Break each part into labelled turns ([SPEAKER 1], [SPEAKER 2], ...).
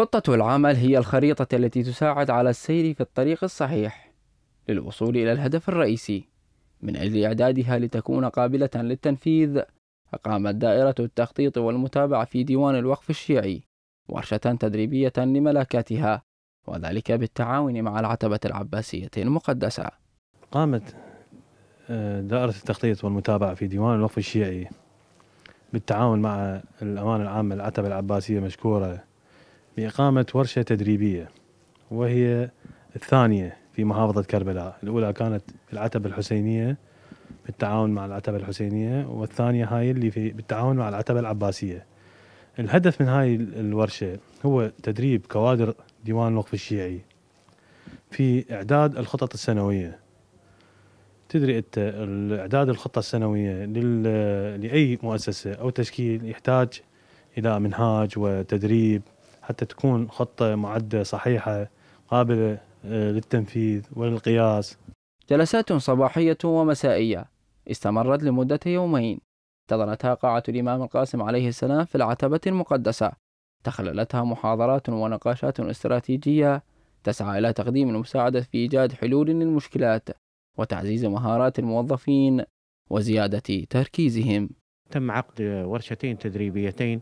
[SPEAKER 1] خطة العمل هي الخريطة التي تساعد على السير في الطريق الصحيح للوصول إلى الهدف الرئيسي. من أجل إعدادها لتكون قابلة للتنفيذ، أقامت دائرة التخطيط والمتابعة في ديوان الوقف الشيعي ورشة تدريبية لملاكاتها، وذلك بالتعاون مع العتبة العباسية المقدسة. قامت
[SPEAKER 2] آه، دائرة التخطيط والمتابعة في ديوان الوقف الشيعي بالتعاون مع الأمانة العامة العتبة العباسية مشكورة بإقامة ورشة تدريبية وهي الثانية في محافظة كربلاء الأولى كانت في العتبة الحسينية بالتعاون مع العتبة الحسينية والثانية هاي اللي في بالتعاون مع العتبة العباسية الهدف من هاي الورشة هو تدريب كوادر ديوان الوقف الشيعي في إعداد الخطط السنوية تدري أنت إعداد الخطة السنوية لأي مؤسسة أو تشكيل يحتاج إلى منهاج وتدريب حتى تكون خطة معدة صحيحة قابلة آه، للتنفيذ وللقياس
[SPEAKER 1] جلسات صباحية ومسائية استمرت لمدة يومين احتضنتها قاعة الإمام القاسم عليه السلام في العتبة المقدسة تخللتها محاضرات ونقاشات استراتيجية تسعى إلى تقديم المساعدة في إيجاد حلول للمشكلات وتعزيز مهارات الموظفين
[SPEAKER 3] وزيادة تركيزهم تم عقد ورشتين تدريبيتين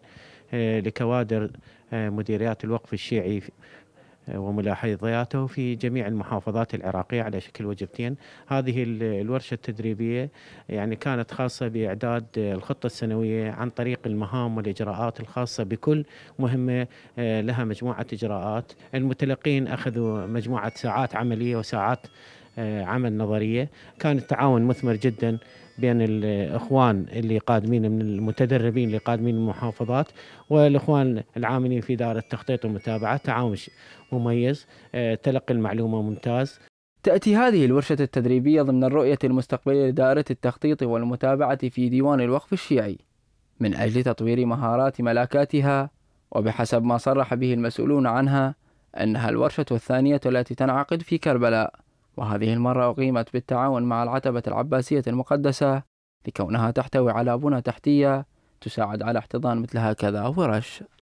[SPEAKER 3] آه، لكوادر آه، مديريات الوقف الشيعي آه، وملاحظاته في جميع المحافظات العراقية على شكل وجبتين هذه الورشة التدريبية يعني كانت خاصة بإعداد الخطة السنوية عن طريق المهام والإجراءات الخاصة بكل مهمة لها مجموعة إجراءات المتلقين أخذوا مجموعة ساعات عملية وساعات آه، عمل نظريه كان التعاون مثمر جدا بين الاخوان اللي قادمين من المتدربين اللي قادمين من المحافظات والاخوان العاملين في دار التخطيط والمتابعه تعاون مميز آه، تلقي المعلومه ممتاز تأتي هذه الورشة التدريبية ضمن الرؤية المستقبلية لدائرة
[SPEAKER 1] التخطيط والمتابعة في ديوان الوقف الشيعي من أجل تطوير مهارات ملاكاتها وبحسب ما صرح به المسؤولون عنها أنها الورشة الثانية التي تنعقد في كربلاء وهذه المرة أقيمت بالتعاون مع العتبة العباسية المقدسة لكونها تحتوي على بنى تحتية تساعد على احتضان مثل هكذا ورش